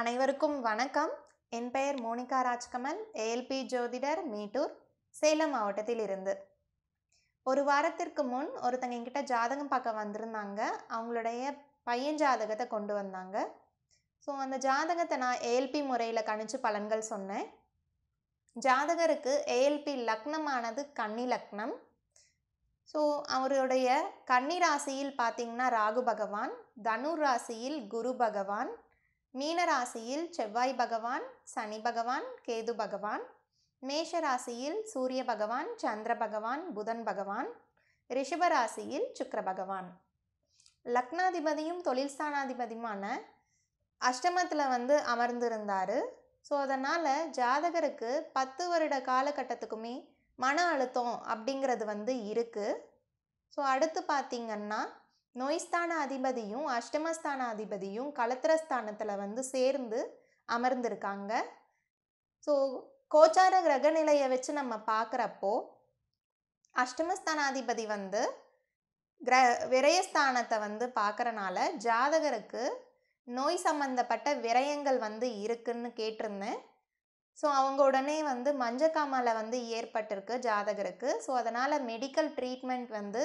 அனைவருக்கும் வணக்கம் என் பெயர் மோனிகா ராஜ்கமல் ஏஎல்பி ஜோதிடர் மீட்டூர் சேலம் மாவட்டத்தில் இருந்து ஒரு வாரத்திற்கு முன் ஒருத்தங்க என்கிட்ட ஜாதகம் பார்க்க வந்திருந்தாங்க அவங்களுடைய பையன் ஜாதகத்தை கொண்டு வந்தாங்க ஸோ அந்த ஜாதகத்தை நான் ஏஎல்பி முறையில் கணிச்சு பலன்கள் சொன்னேன் ஜாதகருக்கு ஏஎல்பி லக்னமானது கன்னி லக்னம் ஸோ அவருடைய கன்னி ராசியில் பார்த்திங்கன்னா ராகு பகவான் தனு ராசியில் குரு பகவான் மீனராசியில் செவ்வாய் பகவான் சனி பகவான் கேது பகவான் மேஷராசியில் சூரிய பகவான் சந்திர பகவான் புதன் பகவான் ரிஷபராசியில் சுக்கர பகவான் லக்னாதிபதியும் தொழில் ஸ்தானாதிபதியுமான அஷ்டமத்தில் வந்து அமர்ந்திருந்தார் ஸோ அதனால் ஜாதகருக்கு பத்து வருட காலகட்டத்துக்குமே மன அழுத்தம் அப்படிங்கிறது வந்து இருக்குது ஸோ அடுத்து பார்த்திங்கன்னா நோய்ஸ்தான அதிபதியும் அஷ்டமஸ்தான அதிபதியும் கலத்திரஸ்தானத்தில் வந்து சேர்ந்து அமர்ந்திருக்காங்க ஸோ கோச்சார கிரக நிலையை வச்சு நம்ம பார்க்குறப்போ அஷ்டமஸ்தானாதிபதி வந்து கிர விரயஸ்தானத்தை வந்து பார்க்குறனால ஜாதகருக்கு நோய் சம்மந்தப்பட்ட விரயங்கள் வந்து இருக்குன்னு கேட்டிருந்தேன் ஸோ அவங்க உடனே வந்து மஞ்சக்காமலை வந்து ஏற்பட்டிருக்கு ஜாதகருக்கு ஸோ அதனால் மெடிக்கல் ட்ரீட்மெண்ட் வந்து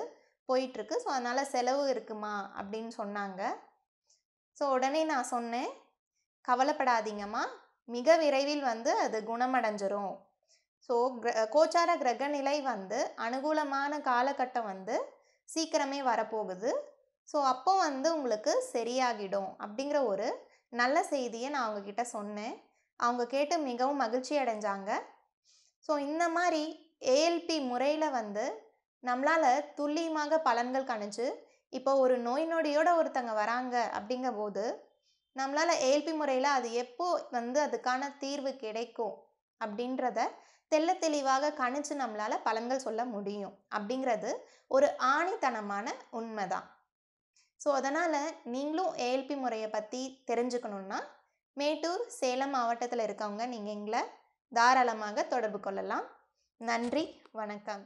போயிட்டுருக்கு ஸோ அதனால் செலவு இருக்குமா அப்படின்னு சொன்னாங்க ஸோ உடனே நான் சொன்னேன் கவலைப்படாதீங்கம்மா மிக விரைவில் வந்து அது குணமடைஞ்சிரும் ஸோ கோச்சார கிரக நிலை வந்து அனுகூலமான காலகட்டம் வந்து சீக்கிரமே வரப்போகுது ஸோ அப்போ வந்து உங்களுக்கு சரியாகிடும் அப்படிங்கிற ஒரு நல்ல செய்தியை நான் அவங்கக்கிட்ட சொன்னேன் அவங்க கேட்டு மிகவும் மகிழ்ச்சி அடைஞ்சாங்க ஸோ இந்த மாதிரி ஏஎல்பி முறையில் வந்து நம்மளால் துல்லியமாக பலன்கள் கணிச்சு இப்போ ஒரு நோய் நொடியோட ஒருத்தங்க வராங்க அப்படிங்கும் போது நம்மளால் ஏல்பி முறையில் அது எப்போ வந்து அதுக்கான தீர்வு கிடைக்கும் அப்படின்றத தெல்ல தெளிவாக கணிச்சு நம்மளால் பலன்கள் சொல்ல முடியும் அப்படிங்கிறது ஒரு ஆணித்தனமான உண்மைதான் ஸோ அதனால் நீங்களும் ஏஎல்பி முறையை பற்றி தெரிஞ்சுக்கணுன்னா மேட்டூர் சேலம் மாவட்டத்தில் இருக்கவங்க நீங்கள் எங்களை தாராளமாக தொடர்பு கொள்ளலாம் நன்றி வணக்கம்